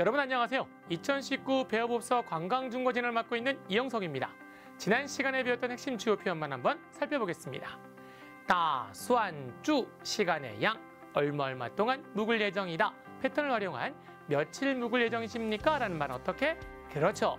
여러분 안녕하세요. 2019 배어봅서 관광중고진을 맡고 있는 이영석입니다. 지난 시간에 배웠던 핵심 주요 표현만 한번 살펴보겠습니다. 다, 수안, 주, 시간의 양, 얼마 얼마 동안 묵을 예정이다. 패턴을 활용한 며칠 묵을 예정이십니까? 라는 말은 어떻게? 그렇죠.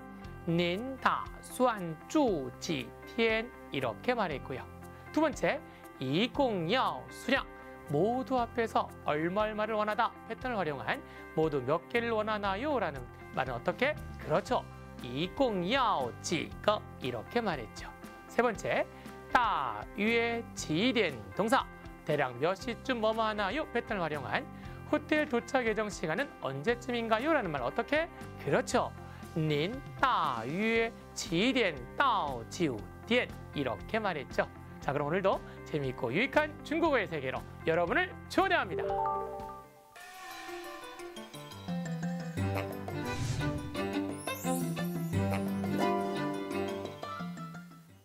닌, 다, 수안, 주, 지, 티엔 이렇게 말했고요. 두 번째, 이공여 수량. 모두 앞에서 얼마 얼마를 원하다 패턴을 활용한 모두 몇 개를 원하나요? 라는 말은 어떻게? 그렇죠. 이공야오지거 이렇게 말했죠. 세 번째, 따위의 지된 동사 대략 몇 시쯤 뭐뭐 하나요? 패턴을 활용한 호텔 도착 예정 시간은 언제쯤인가요? 라는 말 어떻게? 그렇죠. 닌 따위의 지된 따오지우된 이렇게 말했죠. 자 그럼 오늘도 재미있고 유익한 중국어의 세계로 여러분을 초대합니다.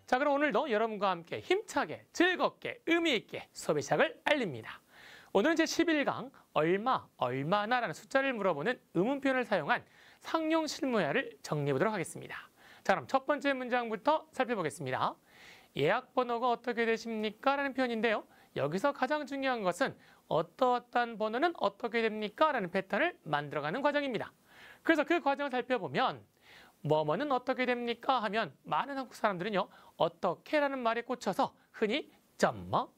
자 그럼 오늘도 여러분과 함께 힘차게 즐겁게 의미 있게 수업의 시작을 알립니다. 오늘은 제11강 얼마, 얼마나라는 숫자를 물어보는 의문 표현을 사용한 상용 실무야를 정리해 보도록 하겠습니다. 자 그럼 첫 번째 문장부터 살펴보겠습니다. 예약 번호가 어떻게 되십니까? 라는 표현인데요. 여기서 가장 중요한 것은 어떠어떠 번호는 어떻게 됩니까? 라는 패턴을 만들어가는 과정입니다. 그래서 그 과정을 살펴보면 뭐뭐는 어떻게 됩니까? 하면 많은 한국 사람들은요. 어떻게라는 말에 꽂혀서 흔히 점머,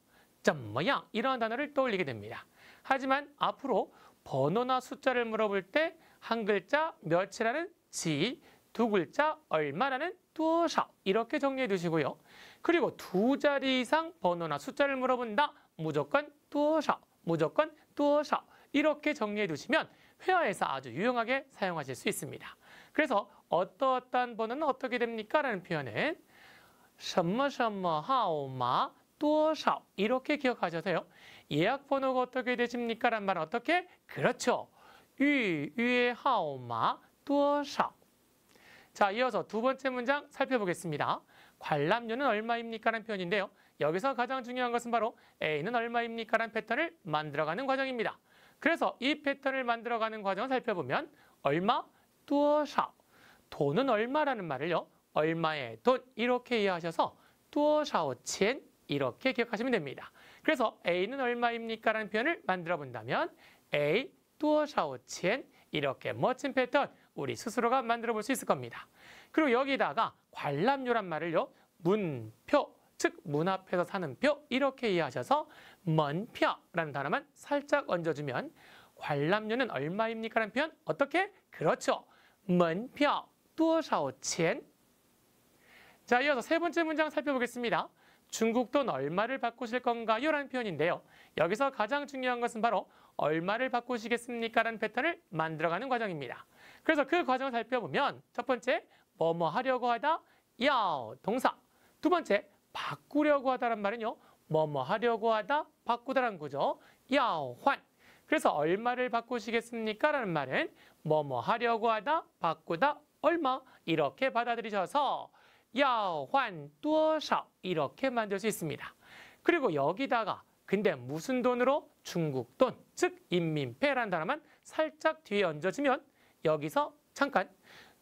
점머야 이러한 단어를 떠올리게 됩니다. 하지만 앞으로 번호나 숫자를 물어볼 때 한 글자 몇이라는 지, 두 글자 얼마라는 두샤 이렇게 정리해 두시고요. 그리고 두 자리 이상 번호나 숫자를 물어본다. 무조건 두샤 무조건 두샤 이렇게 정리해 두시면 회화에서 아주 유용하게 사용하실 수 있습니다. 그래서 어떠어떠한 번호는 어떻게 됩니까? 라는 표현은 什么什么号码多少 이렇게 기억하셔서요. 예약 번호가 어떻게 되십니까? 라는 말은 어떻게? 그렇죠. 预约号码多少 자, 이어서 두 번째 문장 살펴보겠습니다. 관람료는 얼마입니까? 라는 표현인데요. 여기서 가장 중요한 것은 바로 A는 얼마입니까? 라는 패턴을 만들어가는 과정입니다. 그래서 이 패턴을 만들어가는 과정을 살펴보면 얼마, 뚜어샤, 돈은 얼마라는 말을요. 얼마의 돈 이렇게 이해하셔서 뚜어샤오첸 이렇게 기억하시면 됩니다. 그래서 A는 얼마입니까? 라는 표현을 만들어 본다면 A, 뚜어샤오첸 이렇게 멋진 패턴 우리 스스로가 만들어 볼 수 있을 겁니다. 그리고 여기다가 관람료란 말을요. 문표, 즉 문 앞에서 사는 표 이렇게 이해하셔서 먼표라는 단어만 살짝 얹어주면 관람료는 얼마입니까? 라는 표현 어떻게? 그렇죠. 먼표, 多少钱? 자, 이어서 세 번째 문장 살펴보겠습니다. 중국 돈 얼마를 바꾸실 건가요? 라는 표현인데요. 여기서 가장 중요한 것은 바로 얼마를 바꾸시겠습니까? 라는 패턴을 만들어가는 과정입니다. 그래서 그 과정을 살펴보면 첫 번째 뭐뭐 하려고 하다 야 동사 두 번째 바꾸려고 하다란 말은요 뭐뭐 하려고 하다 바꾸다란 거죠 야환 그래서 얼마를 바꾸시겠습니까? 라는 말은 뭐뭐 하려고 하다 바꾸다 얼마 이렇게 받아들이셔서 야환 뚜어 이렇게 만들 수 있습니다. 그리고 여기다가 근데 무슨 돈으로? 중국 돈, 즉 인민폐라는 단어만 살짝 뒤에 얹어지면 여기서 잠깐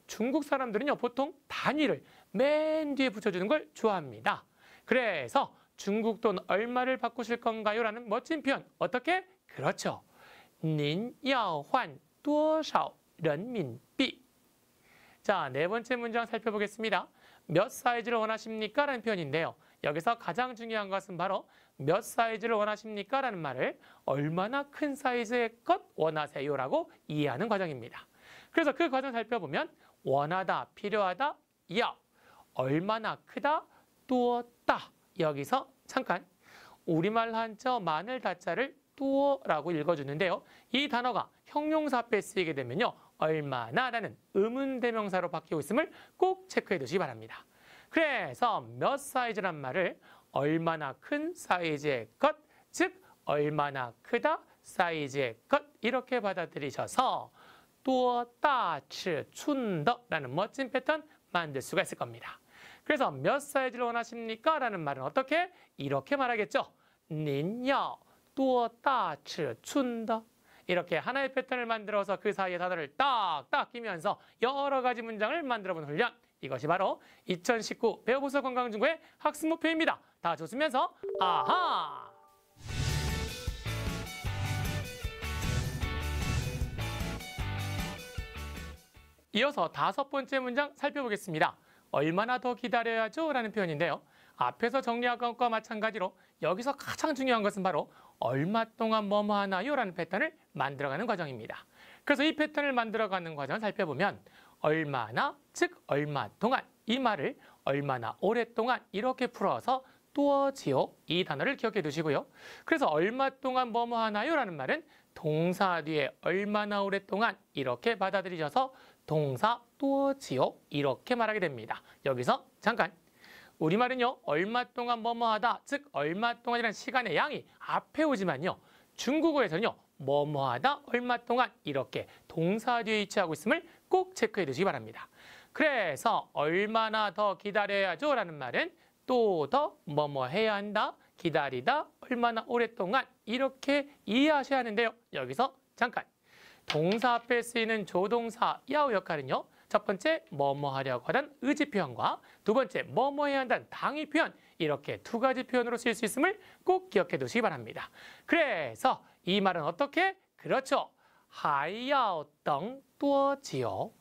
중국 사람들은요 보통 단위를 맨 뒤에 붙여주는 걸 좋아합니다. 그래서 중국 돈 얼마를 바꾸실 건가요? 라는 멋진 표현 어떻게? 그렇죠. 您要换多少人民币? 자, 네 번째 문장 살펴보겠습니다. 몇 사이즈를 원하십니까? 라는 표현인데요. 여기서 가장 중요한 것은 바로 몇 사이즈를 원하십니까? 라는 말을 얼마나 큰 사이즈의 것 원하세요? 라고 이해하는 과정입니다. 그래서 그 과정 살펴보면 원하다, 필요하다, 이어 얼마나 크다, 뚜었다. 여기서 잠깐 우리말 한자 마늘 다자를 뚜어라고 읽어주는데요. 이 단어가 형용사 앞에 쓰이게 되면요. 얼마나라는 의문대명사로 바뀌고 있음을 꼭 체크해 두시기 바랍니다. 그래서 몇 사이즈란 말을 얼마나 큰 사이즈의 것, 즉 얼마나 크다 사이즈의 것 이렇게 받아들이셔서 多大尺寸的라는 멋진 패턴 만들 수가 있을 겁니다. 그래서 몇 사이즈를 원하십니까? 라는 말은 어떻게? 이렇게 말하겠죠. 您要多大尺寸的 이렇게 하나의 패턴을 만들어서 그 사이에 단어를 딱딱 끼면서 여러 가지 문장을 만들어본 훈련. 이것이 바로 2019 배우보수 건강중고의 학습 목표입니다. 다 좋으면서 아하! 이어서 다섯 번째 문장 살펴보겠습니다. 얼마나 더 기다려야죠? 라는 표현인데요. 앞에서 정리한 것과 마찬가지로 여기서 가장 중요한 것은 바로 얼마 동안 뭐뭐 하나요? 라는 패턴을 만들어가는 과정입니다. 그래서 이 패턴을 만들어가는 과정을 살펴보면 얼마나, 즉 얼마 동안 이 말을 얼마나 오랫동안 이렇게 풀어서 또어지요 이 단어를 기억해 두시고요. 그래서 얼마 동안 뭐뭐 하나요? 라는 말은 동사 뒤에 얼마나 오랫동안 이렇게 받아들이셔서 동사 또지요 이렇게 말하게 됩니다. 여기서 잠깐 우리말은요 얼마 동안 뭐뭐하다 즉 얼마 동안이란 시간의 양이 앞에 오지만요 중국어에서는요 뭐뭐하다 얼마 동안 이렇게 동사 뒤에 위치하고 있음을 꼭 체크해 두시기 바랍니다. 그래서 얼마나 더 기다려야죠 라는 말은 또 더 뭐뭐 해야 한다 기다리다 얼마나 오랫동안 이렇게 이해하셔야 하는데요. 여기서 잠깐 동사 앞에 쓰이는 조동사 야우 역할은요. 첫 번째 뭐뭐 하려고 하던 의지 표현과 두 번째 뭐뭐 해야 한다는 당위 표현 이렇게 두 가지 표현으로 쓰일 수 있음을 꼭 기억해 두시기 바랍니다. 그래서 이 말은 어떻게? 그렇죠. 하야오덩 또지요.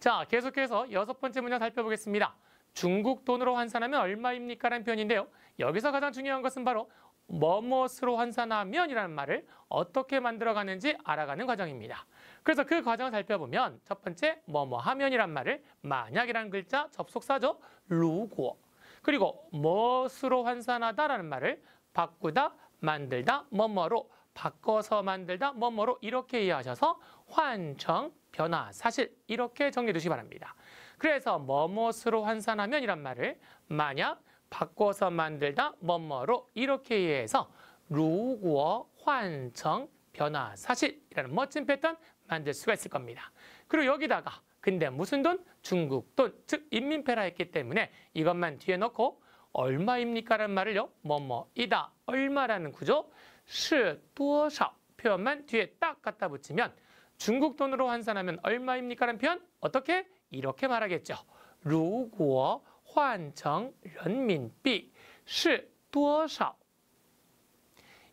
자, 계속해서 여섯 번째 문장 살펴보겠습니다. 중국 돈으로 환산하면 얼마입니까? 라는 표현인데요. 여기서 가장 중요한 것은 바로 뭐뭇으로 환산하면이라는 말을 어떻게 만들어가는지 알아가는 과정입니다. 그래서 그 과정을 살펴보면 첫 번째 뭐뭐하면이란 말을 만약이라는 글자 접속사죠. 루고 그리고 무엇으로 환산하다라는 말을 바꾸다, 만들다, 뭐뭐로 바꿔서 만들다, 뭐뭐로 이렇게 이해하셔서 환청, 변화, 사실 이렇게 정리해 두시기 바랍니다. 그래서 뭐뭇으로 환산하면이란 말을 만약, 바꿔서 만들다 뭐뭐로 이렇게 해서 루구어 환청 변화 사실이라는 멋진 패턴 만들 수가 있을 겁니다. 그리고 여기다가 근데 무슨 돈? 중국 돈, 즉 인민패라 했기 때문에 이것만 뒤에 넣고 얼마입니까라는 말을요. 뭐뭐이다, 얼마라는 구조, 시多少 표현만 뒤에 딱 갖다 붙이면 중국 돈으로 환산하면 얼마입니까라는 표현 어떻게? 이렇게 말하겠죠. 루구어 换成人民币是 도사.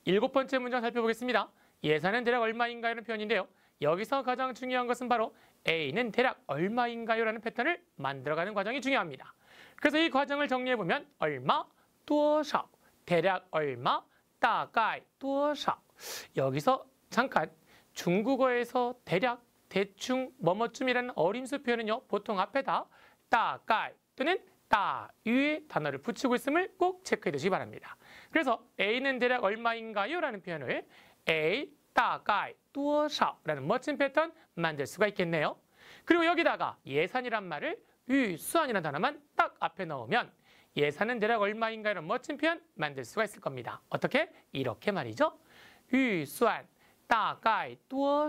일곱 번째 문장 살펴보겠습니다. 예산은 대략 얼마인가요? 라는 표현인데요. 여기서 가장 중요한 것은 바로 A는 대략 얼마인가요? 라는 패턴을 만들어가는 과정이 중요합니다. 그래서 이 과정을 정리해보면 얼마, 도사, 대략 얼마, 다가이, 도사. 여기서 잠깐 중국어에서 대략, 대충, 뭐뭐쯤이라는 어림수 표현은요. 보통 앞에다 다가이 또는 따위 단어를 붙이고 있음을 꼭 체크해 두시기 바랍니다. 그래서 A는 대략 얼마인가요? 라는 표현을 A, 따가이, 뚜어라는 멋진 패턴 만들 수가 있겠네요. 그리고 여기다가 예산이란 말을 위수안이라는 단어만 딱 앞에 넣으면 예산은 대략 얼마인가 이런 멋진 표현 만들 수가 있을 겁니다. 어떻게? 이렇게 말이죠. 위수안, 따가이, 뚜어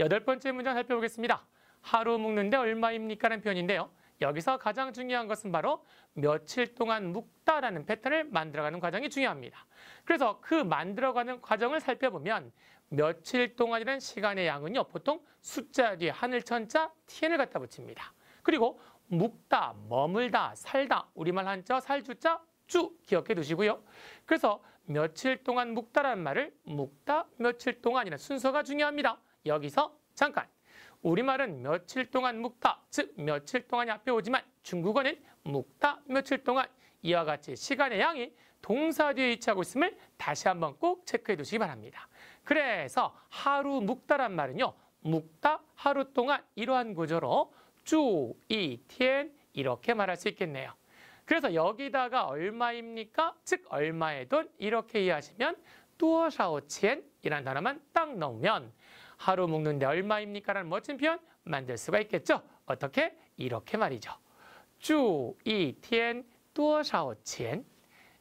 여덟 번째 문장 살펴보겠습니다. 하루 묵는데 얼마입니까? 라는 표현인데요. 여기서 가장 중요한 것은 바로 며칠 동안 묵다라는 패턴을 만들어가는 과정이 중요합니다. 그래서 그 만들어가는 과정을 살펴보면 며칠 동안이라는 시간의 양은요. 보통 숫자 뒤에 하늘천자 tn을 갖다 붙입니다. 그리고 묵다, 머물다, 살다, 우리말 한자, 살주자, 쭉 기억해 두시고요. 그래서 며칠 동안 묵다라는 말을 묵다, 며칠 동안이라는 순서가 중요합니다. 여기서 잠깐 우리말은 며칠 동안 묵다, 즉 며칠 동안이 앞에 오지만 중국어는 묵다 며칠 동안 이와 같이 시간의 양이 동사 뒤에 위치하고 있음을 다시 한번 꼭 체크해 두시기 바랍니다. 그래서 하루 묵다란 말은요. 묵다 하루 동안 이러한 구조로 쭈 이, 티엔 이렇게 말할 수 있겠네요. 그래서 여기다가 얼마입니까? 즉 얼마의 돈 이렇게 이해하시면 뚜어샤오치엔이라는 단어만 딱 넣으면 하루 묵는데 얼마입니까? 라는 멋진 표현 만들 수가 있겠죠. 어떻게? 이렇게 말이죠. 주, 이, 티엔, 뚜어샤오, 치엔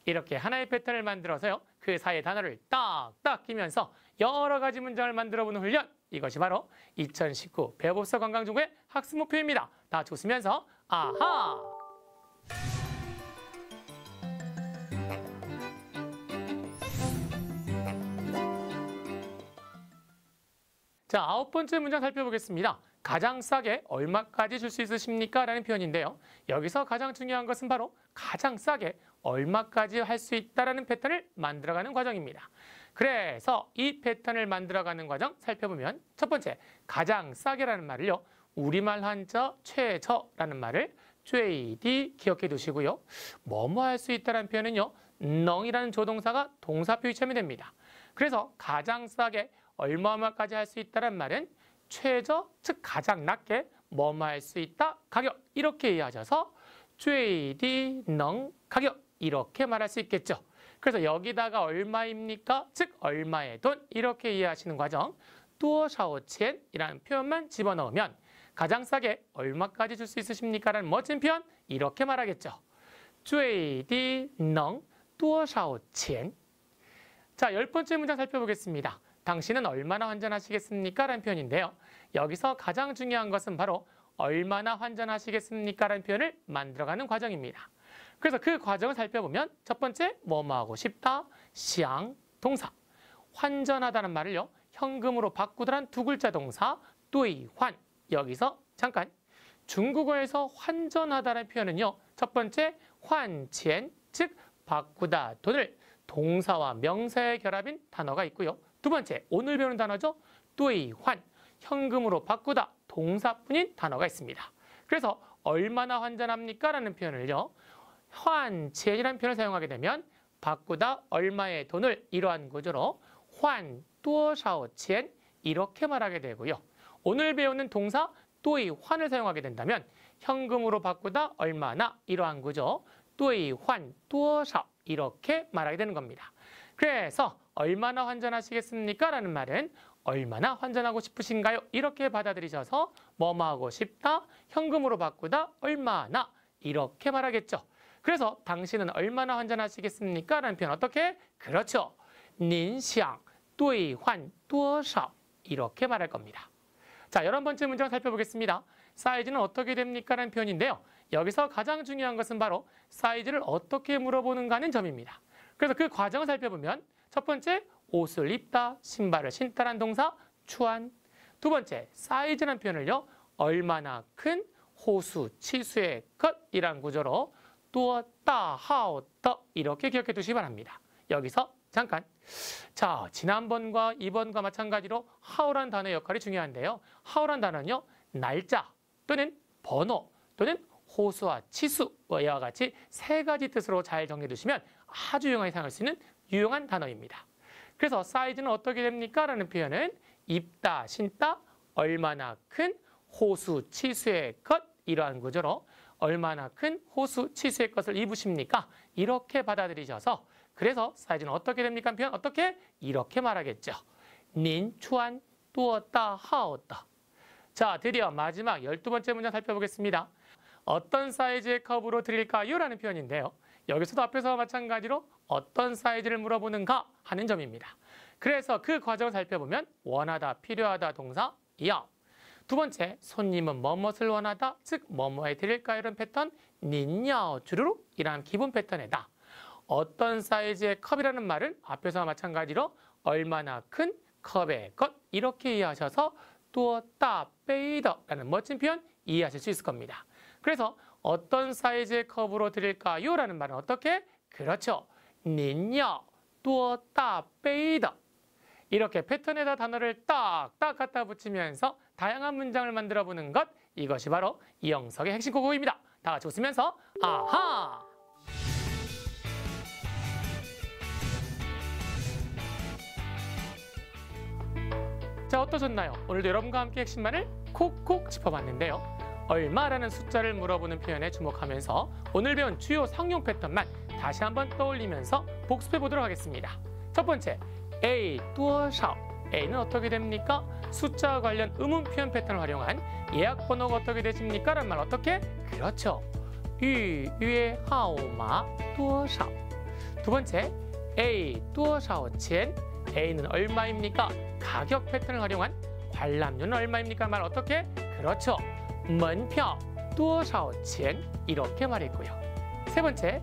이렇게 하나의 패턴을 만들어서요. 그 사이의 단어를 딱딱 끼면서 여러 가지 문장을 만들어보는 훈련. 이것이 바로 2019 배워봅서 관광중의 국 학습 목표입니다. 다 좋으면서 아하! 자, 아홉 번째 문장 살펴보겠습니다. 가장 싸게 얼마까지 줄 수 있으십니까? 라는 표현인데요. 여기서 가장 중요한 것은 바로 가장 싸게 얼마까지 할 수 있다라는 패턴을 만들어가는 과정입니다. 그래서 이 패턴을 만들어가는 과정 살펴보면 첫 번째, 가장 싸게라는 말을요. 우리말 한자 최저라는 말을 JD 기억해 두시고요. 뭐뭐 할 수 있다라는 표현은요. 넝이라는 조동사가 동사표 이참면 됩니다. 그래서 가장 싸게 얼마얼마까지 할 수 있다는 말은 최저, 즉 가장 낮게 뭐뭐 할 수 있다, 가격 이렇게 이해하셔서 최디, 능, 가격 이렇게 말할 수 있겠죠. 그래서 여기다가 얼마입니까? 즉 얼마의 돈 이렇게 이해하시는 과정 또샤오첸 이라는 표현만 집어넣으면 가장 싸게 얼마까지 줄 수 있으십니까? 라는 멋진 표현 이렇게 말하겠죠. 최디, 능, 또샤오첸 자, 열 번째 문장 살펴보겠습니다. 당신은 얼마나 환전하시겠습니까? 라는 표현인데요. 여기서 가장 중요한 것은 바로 얼마나 환전하시겠습니까? 라는 표현을 만들어가는 과정입니다. 그래서 그 과정을 살펴보면 첫 번째, 뭐뭐하고 싶다, 시앙, 동사. 환전하다는 말을요. 현금으로 바꾸다란 두 글자 동사, 또이환. 여기서 잠깐. 중국어에서 환전하다는 표현은요. 첫 번째, 환첸, 즉 바꾸다, 돈을 동사와 명사의 결합인 단어가 있고요. 두 번째, 오늘 배우는 단어죠.兑환, 현금으로 바꾸다, 동사뿐인 단어가 있습니다. 그래서 얼마나 환전합니까? 라는 표현을요. 환이라는 표현을 사용하게 되면 바꾸다 얼마의 돈을 이러한 구조로 환, 또샤오첸 이렇게 말하게 되고요. 오늘 배우는 동사 또이 환을 사용하게 된다면 현금으로 바꾸다 얼마나 이러한 구조 또이 환, 또샤 이렇게 말하게 되는 겁니다. 그래서 얼마나 환전하시겠습니까? 라는 말은 얼마나 환전하고 싶으신가요? 이렇게 받아들이셔서 뭐뭐하고 싶다, 현금으로 바꾸다, 얼마나 이렇게 말하겠죠. 그래서 당신은 얼마나 환전하시겠습니까? 라는 표현 어떻게? 그렇죠. 닌샹,兑환, 多少 이렇게 말할 겁니다. 자, 열한 번째 문장 살펴보겠습니다. 사이즈는 어떻게 됩니까? 라는 표현인데요. 여기서 가장 중요한 것은 바로 사이즈를 어떻게 물어보는가 하는 점입니다. 그래서 그 과정을 살펴보면 첫 번째 옷을 입다, 신발을 신다란 동사 추한 두 번째 사이즈란 표현을요 얼마나 큰 호수, 치수의 것이란 구조로 뚜었다, 하오 떠 이렇게 기억해 두시기 바랍니다. 여기서 잠깐 자 지난번과 이번과 마찬가지로 하오란 단어의 역할이 중요한데요. 하오란 단어는요 날짜 또는 번호 또는 호수와 치수와 뭐 이와 같이 세 가지 뜻으로 잘 정리해 두시면 아주 유용하게 사용할 수 있는 유용한 단어입니다. 그래서 사이즈는 어떻게 됩니까? 라는 표현은 입다, 신다, 얼마나 큰 호수, 치수의 것 이러한 구조로 얼마나 큰 호수, 치수의 것을 입으십니까? 이렇게 받아들이셔서 그래서 사이즈는 어떻게 됩니까? 표현 어떻게? 이렇게 말하겠죠. 닌추안 뚜었다 하었다. 자, 드디어 마지막 열두 번째 문장 살펴보겠습니다. 어떤 사이즈의 컵으로 드릴까요? 라는 표현인데요. 여기서도 앞에서와 마찬가지로 어떤 사이즈를 물어보는가 하는 점입니다. 그래서 그 과정을 살펴보면 원하다, 필요하다 동사 이어 두 번째, 손님은 뭐뭐을 원하다, 즉 뭐뭐에 드릴까 이런 패턴 닌여 주르르 이라는 기본 패턴에다 어떤 사이즈의 컵이라는 말은 앞에서와 마찬가지로 얼마나 큰 컵의 것 이렇게 이해하셔서 또따 빼이더라는 멋진 표현 이해하실 수 있을 겁니다. 그래서 어떤 사이즈의 컵으로 드릴까요? 라는 말은 어떻게? 그렇죠. 닌여 또따 빼이더 이렇게 패턴에다 단어를 딱딱 갖다 붙이면서 다양한 문장을 만들어 보는 것 이것이 바로 이영석의 핵심 고고입니다. 다 같이 웃으면서 아하! 자 어떠셨나요? 오늘도 여러분과 함께 핵심만을 콕콕 짚어봤는데요. 얼마라는 숫자를 물어보는 표현에 주목하면서 오늘 배운 주요 상용 패턴만 다시 한번 떠올리면서 복습해 보도록 하겠습니다. 첫 번째, A, 뚜어샤 A는 어떻게 됩니까? 숫자와 관련 의문 표현 패턴을 활용한 예약 번호가 어떻게 되십니까? 라는 말 어떻게? 그렇죠. 유, 유의 하오마, 두 번째, A, 뚜어샤오첸 A는 얼마입니까? 가격 패턴을 활용한 관람료는 얼마입니까? 말 어떻게? 그렇죠. 门票多少钱 이렇게 말했고요. 세 번째,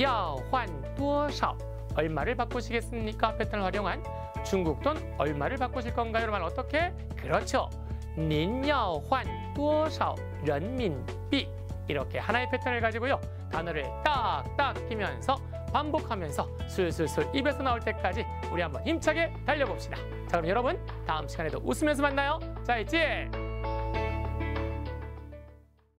要换多少 얼마를 바꾸시겠습니까? 패턴을 활용한 중국 돈 얼마를 바꾸실 건가요? 말 어떻게? 그렇죠. 您要换多少人民币 이렇게 하나의 패턴을 가지고요. 단어를 딱딱 끼면서 반복하면서 술술술 입에서 나올 때까지 우리 한번 힘차게 달려봅시다. 자 그럼 여러분 다음 시간에도 웃으면서 만나요. 자 이제.